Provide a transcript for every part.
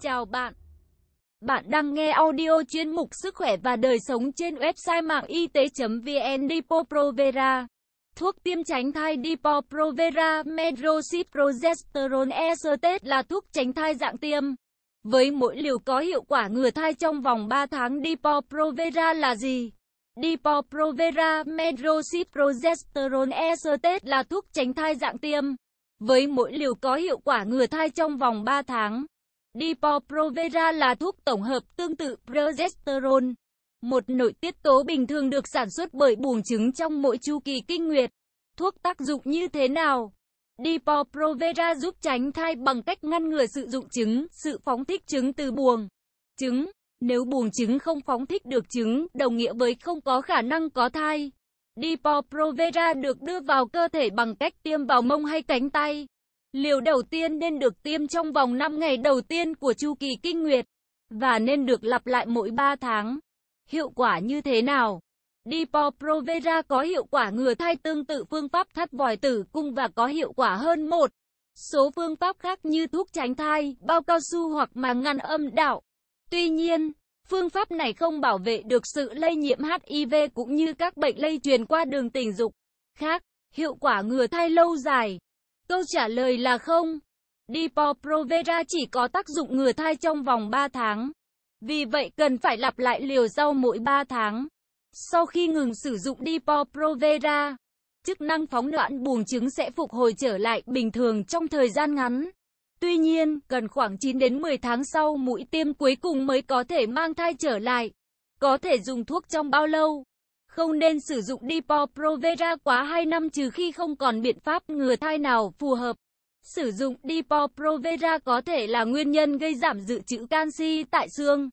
Chào bạn. Bạn đang nghe audio chuyên mục sức khỏe và đời sống trên website mạng y tế.vn Dipo Provera. Thuốc tiêm tránh thai Dipo Provera Medrosip Progesterone Acetate là thuốc tránh thai dạng tiêm. Với mỗi liều có hiệu quả ngừa thai trong vòng 3 tháng Dipo Provera là gì? Dipo Medrosip Progesterone Acetate là thuốc tránh thai dạng tiêm. Với mỗi liều có hiệu quả ngừa thai trong vòng 3 tháng. Dipoprovera là thuốc tổng hợp tương tự progesterone, một nội tiết tố bình thường được sản xuất bởi buồng trứng trong mỗi chu kỳ kinh nguyệt. Thuốc tác dụng như thế nào? Dipoprovera giúp tránh thai bằng cách ngăn ngừa sự dụng trứng, sự phóng thích trứng từ buồng trứng. Nếu buồng trứng không phóng thích được trứng, đồng nghĩa với không có khả năng có thai. Dipoprovera được đưa vào cơ thể bằng cách tiêm vào mông hay cánh tay. Liều đầu tiên nên được tiêm trong vòng 5 ngày đầu tiên của chu kỳ kinh nguyệt và nên được lặp lại mỗi 3 tháng. Hiệu quả như thế nào? Depo Provera có hiệu quả ngừa thai tương tự phương pháp thắt vòi tử cung và có hiệu quả hơn một số phương pháp khác như thuốc tránh thai, bao cao su hoặc màng ngăn âm đạo. Tuy nhiên, phương pháp này không bảo vệ được sự lây nhiễm HIV cũng như các bệnh lây truyền qua đường tình dục. Khác, hiệu quả ngừa thai lâu dài Câu trả lời là không. Depo-provera chỉ có tác dụng ngừa thai trong vòng 3 tháng. Vì vậy cần phải lặp lại liều sau mỗi 3 tháng. Sau khi ngừng sử dụng Depo-provera, chức năng phóng loạn buồng trứng sẽ phục hồi trở lại bình thường trong thời gian ngắn. Tuy nhiên, cần khoảng 9 đến 10 tháng sau mũi tiêm cuối cùng mới có thể mang thai trở lại. Có thể dùng thuốc trong bao lâu? không nên sử dụng Depo-Provera quá 2 năm trừ khi không còn biện pháp ngừa thai nào phù hợp. Sử dụng Depo-Provera có thể là nguyên nhân gây giảm dự trữ canxi tại xương.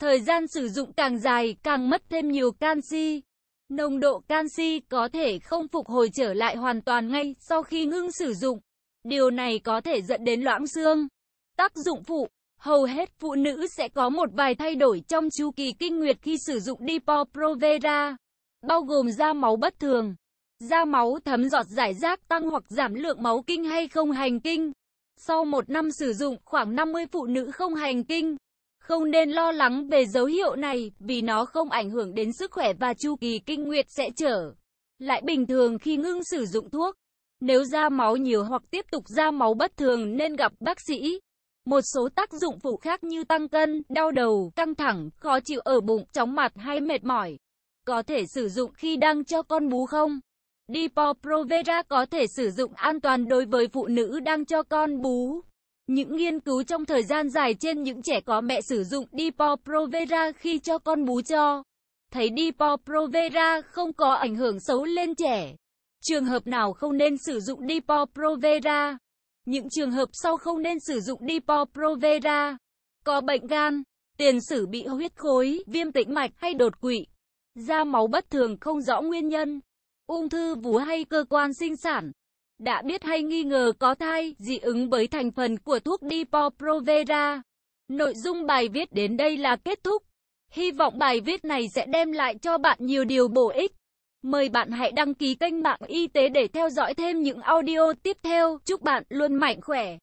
Thời gian sử dụng càng dài càng mất thêm nhiều canxi. Nồng độ canxi có thể không phục hồi trở lại hoàn toàn ngay sau khi ngưng sử dụng. Điều này có thể dẫn đến loãng xương. Tác dụng phụ Hầu hết phụ nữ sẽ có một vài thay đổi trong chu kỳ kinh nguyệt khi sử dụng Depo-Provera bao gồm da máu bất thường, da máu thấm giọt giải rác tăng hoặc giảm lượng máu kinh hay không hành kinh. Sau một năm sử dụng, khoảng 50 phụ nữ không hành kinh. Không nên lo lắng về dấu hiệu này, vì nó không ảnh hưởng đến sức khỏe và chu kỳ kinh nguyệt sẽ trở lại bình thường khi ngưng sử dụng thuốc. Nếu da máu nhiều hoặc tiếp tục da máu bất thường nên gặp bác sĩ. Một số tác dụng phụ khác như tăng cân, đau đầu, căng thẳng, khó chịu ở bụng, chóng mặt hay mệt mỏi có thể sử dụng khi đang cho con bú không? Depo-provera có thể sử dụng an toàn đối với phụ nữ đang cho con bú. Những nghiên cứu trong thời gian dài trên những trẻ có mẹ sử dụng Depo-provera khi cho con bú cho thấy Depo-provera không có ảnh hưởng xấu lên trẻ. Trường hợp nào không nên sử dụng Depo-provera? Những trường hợp sau không nên sử dụng Depo-provera. Có bệnh gan, tiền sử bị huyết khối, viêm tĩnh mạch hay đột quỵ da máu bất thường không rõ nguyên nhân, ung thư vú hay cơ quan sinh sản. Đã biết hay nghi ngờ có thai, dị ứng với thành phần của thuốc Depo-Provera. Nội dung bài viết đến đây là kết thúc. Hy vọng bài viết này sẽ đem lại cho bạn nhiều điều bổ ích. Mời bạn hãy đăng ký kênh mạng y tế để theo dõi thêm những audio tiếp theo. Chúc bạn luôn mạnh khỏe.